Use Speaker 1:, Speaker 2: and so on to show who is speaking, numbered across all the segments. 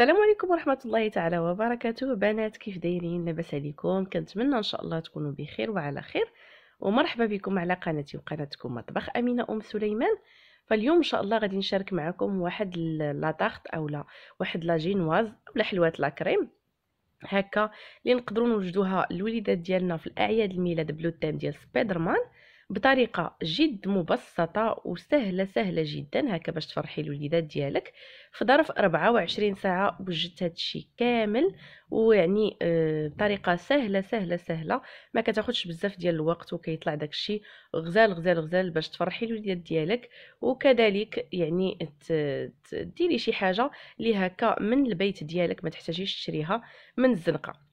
Speaker 1: السلام عليكم ورحمة الله تعالى وبركاته بنات كيف دايرين لاباس عليكم كنتمنى ان شاء الله تكونوا بخير وعلى خير ومرحبا بكم على قناتي وقناتكم مطبخ امينه ام سليمان فاليوم ان شاء الله غادي نشارك معكم واحد لاطاخت اولا واحد لا جينواز ولا حلوات لا كريم هكا اللي نقدروا نوجدوها للوليدات ديالنا في الاعياد الميلاد بلوتام ديال سبايدر مان بطريقه جد مبسطه وسهله سهله جدا هكا باش تفرحي الوليدات ديالك في ظرف 24 ساعه وجدت هادشي كامل ويعني آه، بطريقه سهله سهله سهله ما كتاخدش بزاف ديال الوقت وكيطلع داكشي غزال غزال غزال باش تفرحي الوليدات ديالك وكذلك يعني ديري شي حاجه اللي هكا من البيت ديالك ما تحتاجيش تشريها من الزنقه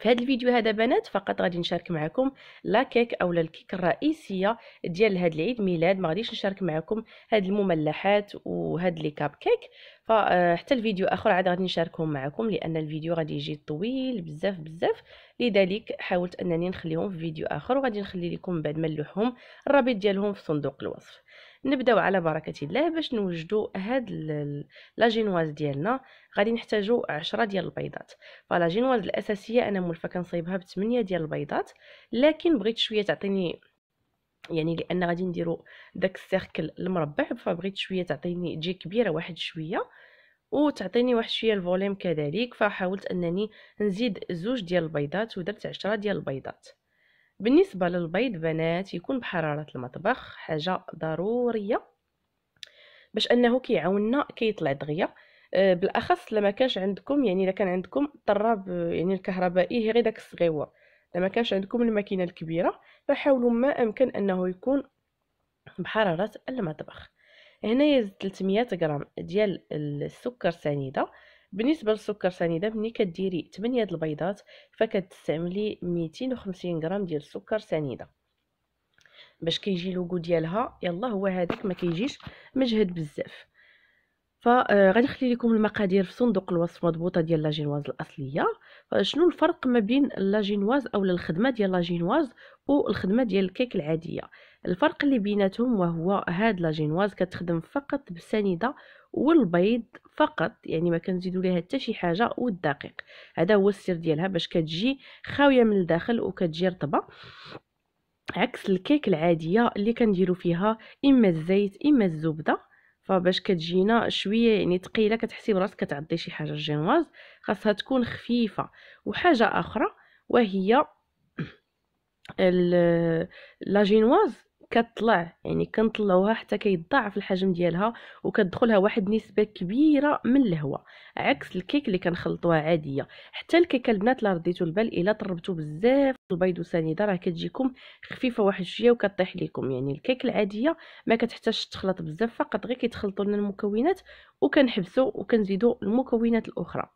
Speaker 1: في هذا الفيديو هذا بنات فقط غادي نشارك معكم لا كيك اولا الكيك الرئيسيه ديال هذا العيد ميلاد ما غاديش نشارك معكم هاد المملحات وهاد لي كاب كيك فحتى آه، الفيديو اخر عاد غادي نشاركهم معكم لان الفيديو غادي يجي طويل بزاف بزاف لذلك حاولت انني نخليهم في فيديو اخر وغادي نخلي لكم بعد ما نلوحهم الرابط ديالهم في صندوق الوصف نبداو على بركه الله باش نوجدوا هاد لا جينواز ديالنا غادي نحتاجوا 10 ديال البيضات فلا جينواز الاساسيه انا مولفه كنصايبها ب 8 ديال البيضات لكن بغيت شويه تعطيني يعني لان غادي نديرو داك السيركل المربع فبغيت شويه تعطيني تجي كبيره واحد شويه وتعطيني واحد شويه الفوليم كذلك فحاولت انني نزيد زوج ديال البيضات ودرت عشرة ديال البيضات بالنسبة للبيض بنات يكون بحرارة المطبخ حاجة ضرورية باش انه كيعاوننا كيطلع دغيا آه، بالاخص لما كانش عندكم يعني اذا كان عندكم طراب يعني الكهربائي هي غير داك الصغيور لما كانش عندكم الماكينه الكبيره فحاولوا ما امكن انه يكون بحراره المطبخ هنايا 300 غرام ديال السكر سنيده بالنسبه للسكر سنيده ملي كديري 8 د البيضات فكتستعملي 250 غرام ديال السكر سنيده باش كيجي لوغو ديالها يلا هو هذاك ما كيجيش مجهد بزاف فغادي آه، نخلي لكم المقادير في صندوق الوصف مضبوطه ديال لاجينواز الاصليه شنو الفرق ما بين لاجينواز او الخدمه ديال لاجينواز والخدمه ديال الكيك العاديه الفرق اللي بيناتهم وهو هاد لاجينواز كتخدم فقط بسنيده والبيض فقط يعني ما كنزيدوا ليها حتى شي حاجه والدقيق هذا هو السر ديالها باش كتجي خاويه من الداخل وكتجي رطبه عكس الكيك العاديه اللي كنديروا فيها اما الزيت اما الزبده فباش كتجينا شويه يعني ثقيله كتحسي براسك كتعضي شي حاجه الجينواز خاصها تكون خفيفه وحاجه اخرى وهي لا جينواز كتطلع يعني كنطلعوها حتى كيتضاعف الحجم ديالها وكتدخلها واحد نسبه كبيره من الهواء عكس الكيك اللي كنخلطوها عاديه حتى الكيكه البنات لا رديتو البال الا طربتو بزاف البيض وسنيده راه كتجيكم خفيفه واحد شويه وكطيح لكم يعني الكيك العاديه ما كتحتاجش تخلط بزاف فقط غير كيتخلطوا لنا المكونات وكنحبسوا وكنزيدوا المكونات الاخرى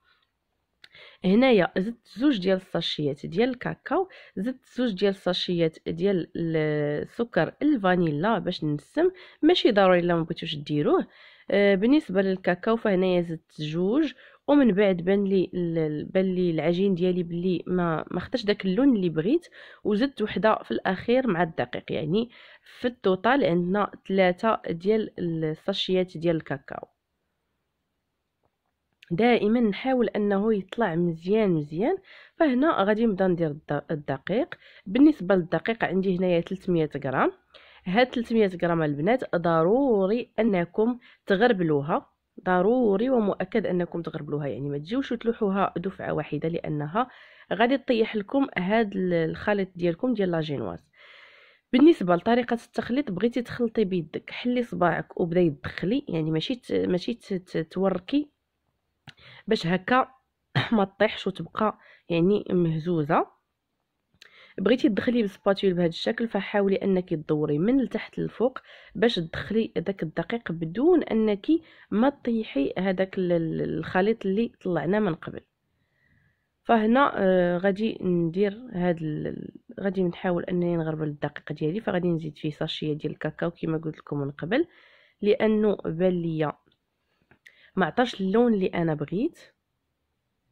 Speaker 1: هنايا زدت زوج ديال الساشيات ديال الكاكاو زدت زوج ديال الساشيات ديال السكر الفانيلا باش نسم ماشي ضروري الا ما بغيتوش ديروه آه، بالنسبه للكاكاو فهنايا زدت جوج ومن بعد بان لي بان لي العجين ديالي بلي ما ما خداش داك اللون اللي بغيت وزدت وحده في الاخير مع الدقيق يعني في التوتال عندنا ثلاثة ديال الساشيات ديال الكاكاو دائما نحاول انه يطلع مزيان مزيان فهنا غادي نبدا ندير الدقيق بالنسبه للدقيق عندي هنايا 300 غرام هاد 300 غرام البنات ضروري انكم تغربلوها ضروري ومؤكد انكم تغربلوها يعني ما تجيوش تلوحوها دفعه واحده لانها غادي تطيح لكم هاد الخليط ديالكم ديال لاجينواز بالنسبه لطريقه التخليط بغيتي تخلطي بيدك حلي صباعك وبداي تدخلي يعني ماشي ماشي توركي باش هكا ما تطيحش وتبقى يعني مهزوزه بغيتي تدخلي بالسباتول بهذا الشكل فحاولي انك تدوري من لتحت للفوق باش تدخلي داك الدقيق بدون انك ما تطيحي هذاك الخليط اللي طلعناه من قبل فهنا آه غادي ندير هاد ال... غادي نحاول انني نغربل الدقيق ديالي فغادي نزيد فيه ساشيه ديال الكاكاو كما قلت لكم من قبل لانه بان ليا ما عطاش اللون اللي انا بغيت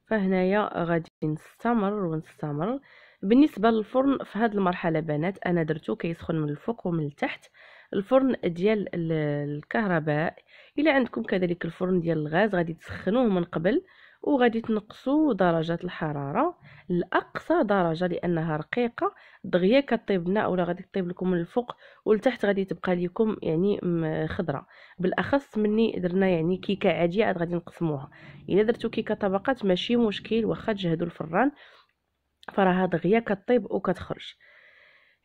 Speaker 1: فهنايا غادي نستمر ونستمر بالنسبه للفرن في هذه المرحله بنات انا درتو كيسخن من الفوق ومن التحت الفرن ديال الكهرباء الا عندكم كذلك الفرن ديال الغاز غادي تسخنوه من قبل وغادي تنقصوا درجات الحرارة لأقصى درجة لأنها رقيقة دغيا كطيب لنا أولا غادي تطيب لكم من الفوق والتحت غادي تبقى لكم يعني خضرة بالأخص مني درنا يعني كيكة عادية عاد غادي نقسموها إلا درتو كيكة طبقات ماشي مشكل واخا تجهدوا الفران فراها دغيا كطيب وكتخرج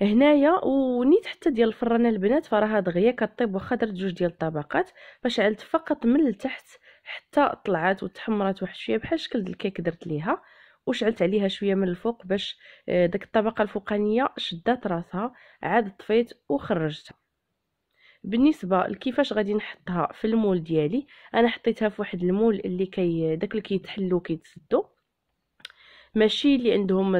Speaker 1: هنايا ونيت حتى ديال الفرانه البنات فراها دغيا كطيب واخا درت جوج ديال الطبقات فشعلت فقط من التحت حتى طلعت وتحمرات واحد شويه بحال شكل الكيك درت ليها وشعلت عليها شويه من الفوق باش آه، داك الطبقه الفوقانيه شدات راسها عاد طفيت وخرجتها بالنسبه لكيفاش غادي نحطها في المول ديالي انا حطيتها في واحد المول اللي كي داك اللي كيتحلو كيتسدو ماشي اللي عندهم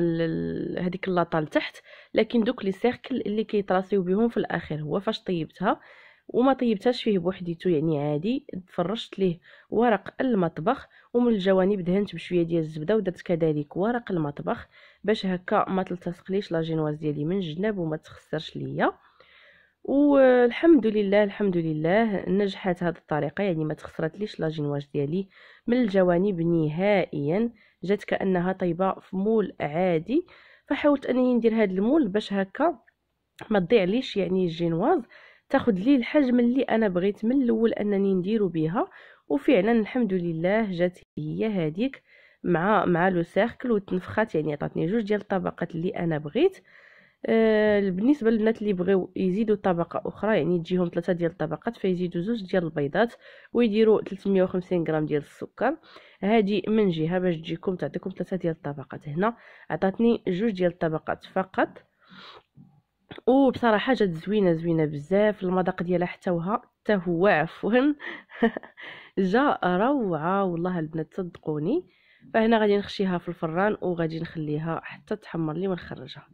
Speaker 1: هذيك اللاطه لتحت لكن دوك لي سيركل اللي كيطراسيو بهم في الاخر هو فاش طيبتها وما طيبتهاش فيه بوحديتو يعني عادي فرشت ليه ورق المطبخ ومن الجوانب دهنت بشويه ديال الزبده ودرت كذلك ورق المطبخ باش هكا ما تلتصقليش لا جينواز ديالي من الجناب وما تخسرش ليا والحمد لله الحمد لله نجحت هذه الطريقه يعني ما تخسرت ليش لا ديالي من الجوانب نهائيا جات كانها طيبه في مول عادي فحاولت انني ندير هذا المول باش هكا ما تضيع ليش يعني الجينواز تاخد لي الحجم اللي انا بغيت من الاول انني نديرو بها وفعلا الحمد لله جات هي هذيك مع مع لو سيركل وتنفخات يعني عطاتني جوج ديال الطبقات اللي انا بغيت آه بالنسبه للبنات اللي بغيو يزيدوا طبقه اخرى يعني تجيهم ثلاثه ديال الطبقات فيزيدوا زوج ديال البيضات ويديروا 350 غرام ديال السكر هذه من جهه باش تجيكم تعطيكم ثلاثه ديال الطبقات هنا عطاتني جوج ديال الطبقات فقط او بصراحه جات زوينه زوينه بزاف المذاق ديالها حتى وها حتى هو عفوا جا روعه والله البنات صدقوني فهنا غادي نخشيها في الفران وغادي نخليها حتى تحمر لي ونخرجها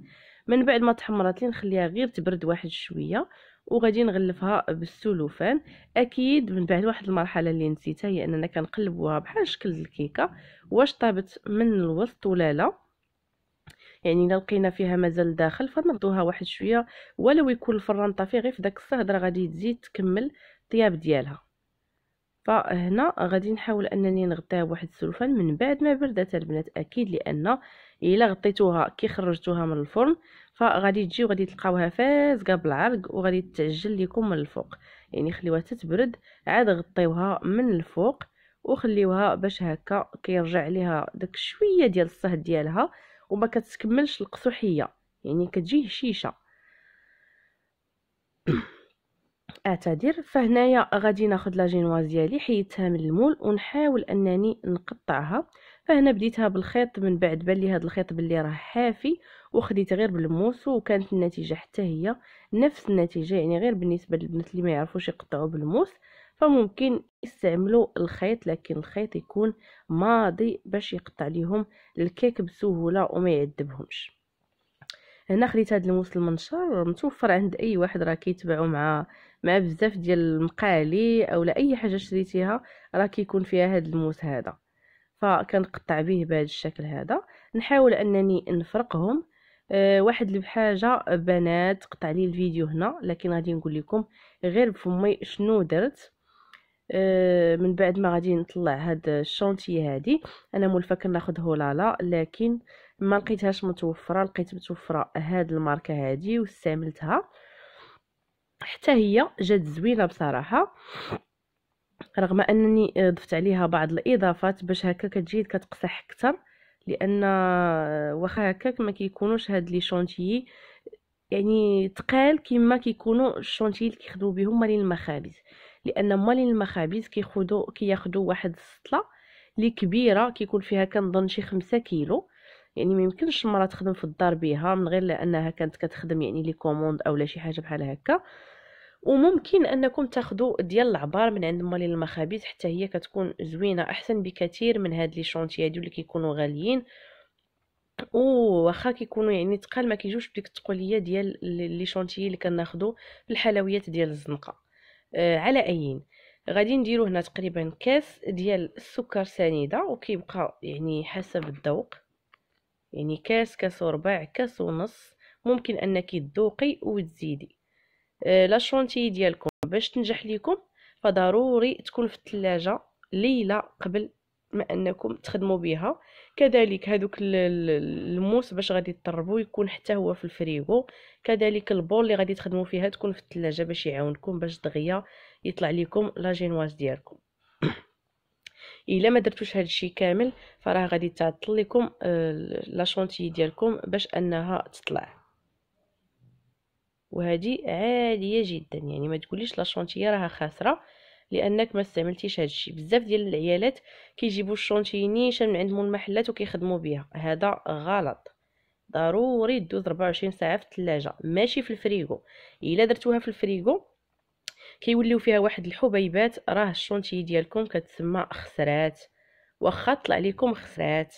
Speaker 1: من بعد ما تحمرت لي نخليها غير تبرد واحد شويه وغادي نغلفها بالسلوفان اكيد من بعد واحد المرحله اللي نسيتها هي اننا كنقلبوها بحال شكل الكيكه واش طابت من الوسط ولا لا يعني الا لقينا فيها مازال داخل فنردوها واحد شويه ولو يكون الفران طافي غير في داك راه غادي تزيد تكمل الطياب ديالها فهنا غادي نحاول انني نغطيها بواحد السلوفان من بعد ما بردات البنات اكيد لان الا غطيتوها كي خرجتوها من الفرن فغادي تجي وغادي تلقاوها فازقه بالعرق وغادي تعجل لكم من الفوق يعني خليوها تتبرد عاد غطيوها من الفوق وخليوها باش هكا كيرجع ليها داك شويه ديال الصهد ديالها وما كتكملش القسوحيه يعني كتجي هشيشه اعتذر فهنايا غادي ناخذ لا جينواز ديالي حيدتها من المول ونحاول انني نقطعها فهنا بديتها بالخيط من بعد بان لي هذا الخيط باللي راه حافي وخديت غير بالموسو وكانت النتيجه حتى هي نفس النتيجه يعني غير بالنسبه للبنات اللي ما يعرفوش يقطعوا بالموس فممكن يستعملوا الخيط لكن الخيط يكون ماضي باش يقطع ليهم الكيك بسهوله وما يعذبهمش هنا خديت هذا الموس المنشر متوفر عند اي واحد راه كيتباعو مع مع بزاف ديال المقالي اولا اي حاجه شريتيها راه كيكون فيها هذا الموس هذا فكنقطع به بهذا الشكل هذا نحاول انني نفرقهم أه واحد بحاجه بنات قطع لي الفيديو هنا لكن غادي نقول لكم غير بفمي شنو درت آه، من بعد ما غادي نطلع هاد الشونتي هادي انا مولفه كناخد هولالا لكن ما لقيتهاش متوفره لقيت متوفره هاد الماركه هادي واستعملتها حتى هي جات زوينه بصراحه رغم انني ضفت عليها بعض الاضافات باش هكا كتجي كتقصح اكثر لان واخا هكاك ما كيكونوش هاد لي شونتي يعني تقال كما كيكونوا الشونتيي اللي كيخدموا بهم المخابز لان مالين المخابز كياخذوا كياخذوا واحد السطله اللي كبيره كيكون فيها كنظن شي خمسة كيلو يعني ما يمكنش المراه تخدم في الدار بها من غير لانها كانت كتخدم يعني لي كوموند اولا شي حاجه بحال هكا وممكن انكم تاخذوا ديال العبار من عند مالين المخابز حتى هي كتكون زوينه احسن بكثير من هاد لي شونتي هادو اللي كيكونوا غاليين او وخا كيكونوا يعني تقال ما كيجوش بديك التقوليه ديال لي شونتي اللي في الحلويات ديال الزنقه آه، على ايين غادي نديرو هنا تقريبا كاس ديال السكر سنيده وكيبقى يعني حسب الذوق يعني كاس كاس وربع كاس ونص ممكن انك تذوقي وتزيدي آه، لا شونتي ديالكم باش تنجح ليكم فضروري تكون في الثلاجه ليله قبل ما انكم تخدموا بها كذلك هذوك الموس باش غادي تطربوا يكون حتى هو في الفريغو كذلك البول اللي غادي تخدموا فيها تكون في الثلاجه باش يعاونكم باش دغيا يطلع لكم لا جينواز ديالكم الا ما درتوش هذا الشيء كامل فراه غادي تعطل لكم آه، لا شونتي ديالكم باش انها تطلع وهذه عاديه جدا يعني ما تقوليش لا راها خاسره لانك ما استعملتيش الشيء بزاف ديال العيالات كيجيبوا الشونتي نيشان من عندهم المحلات وكيخدموا بها هذا غلط ضروري دوز 24 ساعه في الثلاجه ماشي في الفريغو الا درتوها في الفريغو كيوليو فيها واحد الحبيبات راه الشونتي ديالكم كتسمى خسرات واخا طلع لكم خسرات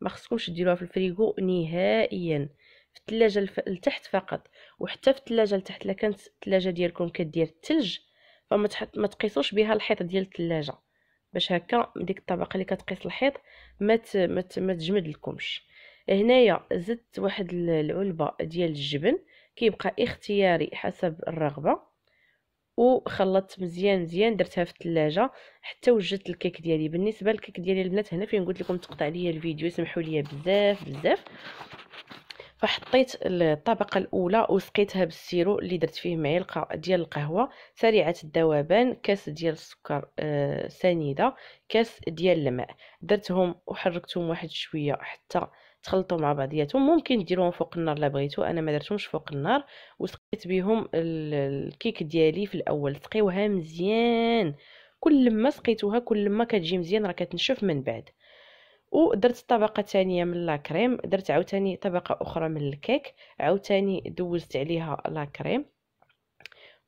Speaker 1: ما خصكمش ديروها في الفريغو نهائيا في الثلاجه لتحت فقط وحتى في الثلاجه لتحت الا كانت الثلاجه ديالكم كدير الثلج فما تحط ما تقيسوش بها الحيط ديال الثلاجه باش هكا ديك الطبقه اللي كتقيس الحيط ما مت مت ما تجمد لكمش هنايا زدت واحد العلبه ديال الجبن كيبقى اختياري حسب الرغبه وخلطت مزيان مزيان درتها في الثلاجه حتى وجدت الكيك ديالي بالنسبه للكيك ديالي البنات هنا فين قلت لكم تقطع لي الفيديو سمحوا لي بزاف بزاف فحطيت الطبقه الاولى وسقيتها بالسيرو اللي درت فيه معلقه ديال القهوه سريعه الذوبان كاس ديال السكر آه، سنيده كاس ديال الماء درتهم وحركتهم واحد شويه حتى تخلطوا مع بعضياتهم ممكن ديروهم فوق النار لا بغيتو انا ما درتهمش فوق النار وسقيت بهم الكيك ديالي في الاول سقيوها مزيان كل ما سقيتوها كل ما كتجي مزيان راه كتنشف من بعد ودرت طبقه ثانيه من لا كريم درت عاوتاني طبقه اخرى من الكيك عاوتاني دوزت عليها لا كريم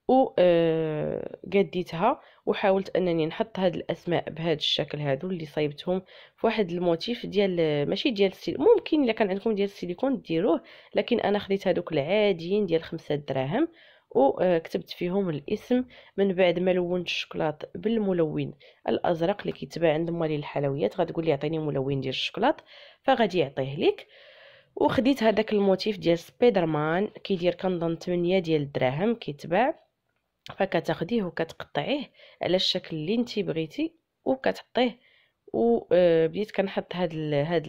Speaker 1: و آه، قديتها وحاولت انني نحط هاد الاسماء بهذا الشكل هادو اللي صايبتهم في واحد الموتيف ديال ماشي ديال السيل ممكن الا كان عندكم ديال السيليكون ديروه لكن انا خديت هادوك العاديين ديال خمسة دراهم وكتبت آه، فيهم الاسم من بعد ما لونت الشكلاط بالملون الازرق اللي كيتباع عند مالي الحلويات غتقول لي عطيني ملون ديال الشكلاط فغادي يعطيه لك وخديت هذاك الموتيف ديال سبايدرمان كيدير كنظن 8 ديال الدراهم كيتباع فكتاخديه وكتقطعيه على الشكل اللي انت بغيتي وكتحطيه وبديت آه، كنحط هاد ال هاد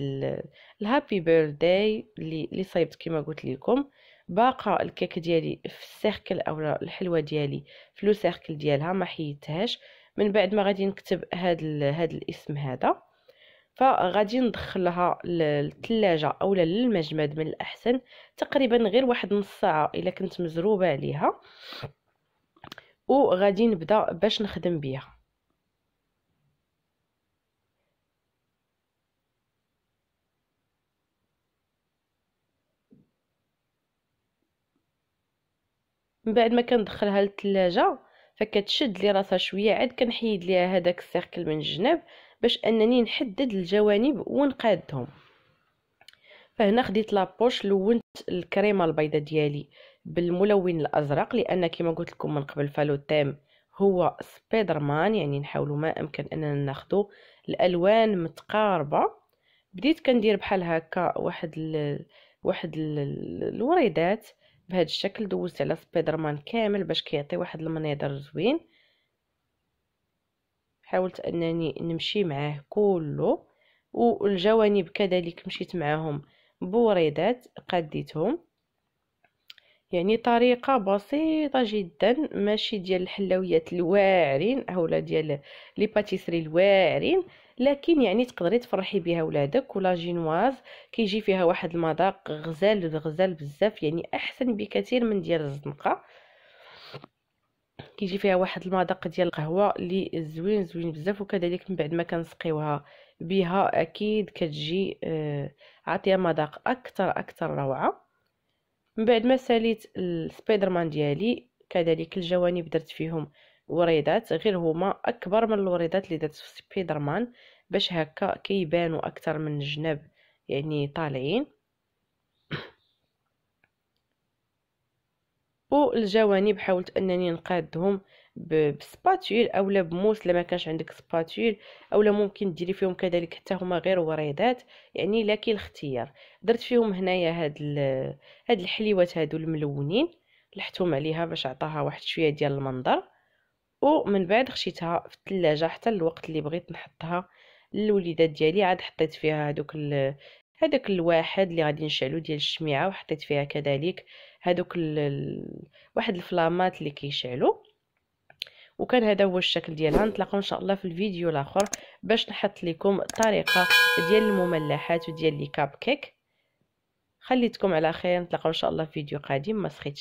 Speaker 1: الهابي بيرثداي اللي اللي صايبت كما قلت لكم باقا الكيك ديالي في السيركل اولا الحلوه ديالي في لو سيركل ديالها ما حيدتهاش من بعد ما غادي نكتب هاد هاد الاسم هذا فغادي ندخلها للثلاجه اولا للمجمد من الاحسن تقريبا غير واحد نص ساعه الا كنت مزروبه عليها وغادي نبدا باش نخدم بها من بعد ما كندخلها للثلاجه فكتشد لي راسها شويه عاد كنحيد ليها هذاك السيركل من الجناب باش انني نحدد الجوانب ونقادهم فهنا خديت لابوش لونت الكريمه البيضه ديالي بالملون الازرق لان كما قلت لكم من قبل فالو تام هو سبايدر مان يعني نحاولوا ما امكن اننا ناخذوا الالوان متقاربه بديت كندير بحال هكا واحد ال... واحد ال... الوريدات بهذا الشكل دوزت على سبايدر مان كامل باش كيعطي واحد المنظر زوين حاولت انني نمشي معاه كله والجوانب كذلك مشيت معاهم بوريدات قديتهم يعني طريقة بسيطة جدا ماشي ديال الحلويات الواعرين اولا ديال لي باتيسري الواعرين لكن يعني تقدري تفرحي بها ولادك ولا جينواز كيجي فيها واحد المذاق غزال غزال بزاف يعني احسن بكثير من ديال الزنقه كيجي فيها واحد المذاق ديال القهوه اللي زوين زوين بزاف وكذلك من بعد ما كنسقيوها بها اكيد كتجي آه، عاطيه مذاق اكثر اكثر روعه من بعد ما ساليت السبايدر مان ديالي كذلك الجوانب درت فيهم وريدات غير هما اكبر من الوريدات اللي دات في سبيدرمان باش هكا كيبانوا اكثر من الجناب يعني طالعين والجوانب حاولت انني نقادهم او اولا بموس لما كانش عندك او اولا ممكن ديري فيهم كذلك حتى هما غير وريدات يعني لك الاختيار درت فيهم هنايا هاد هاد الحليوات هادو الملونين لحتهم عليها باش عطاها واحد شويه ديال المنظر ومن بعد خشيتها في الثلاجه حتى الوقت اللي بغيت نحطها للوليدات ديالي عاد حطيت فيها هذوك ال... هذاك الواحد اللي غادي نشعلو ديال الشميعه وحطيت فيها كذلك هذوك ال... واحد الفلامات اللي كيشعلو وكان هذا هو الشكل ديالها نتلاقاو ان شاء الله في الفيديو الاخر باش نحط لكم الطريقه ديال المملحات وديال لي كاب كيك خليتكم على خير نتلاقاو ان شاء الله في فيديو قادم ما سخيتش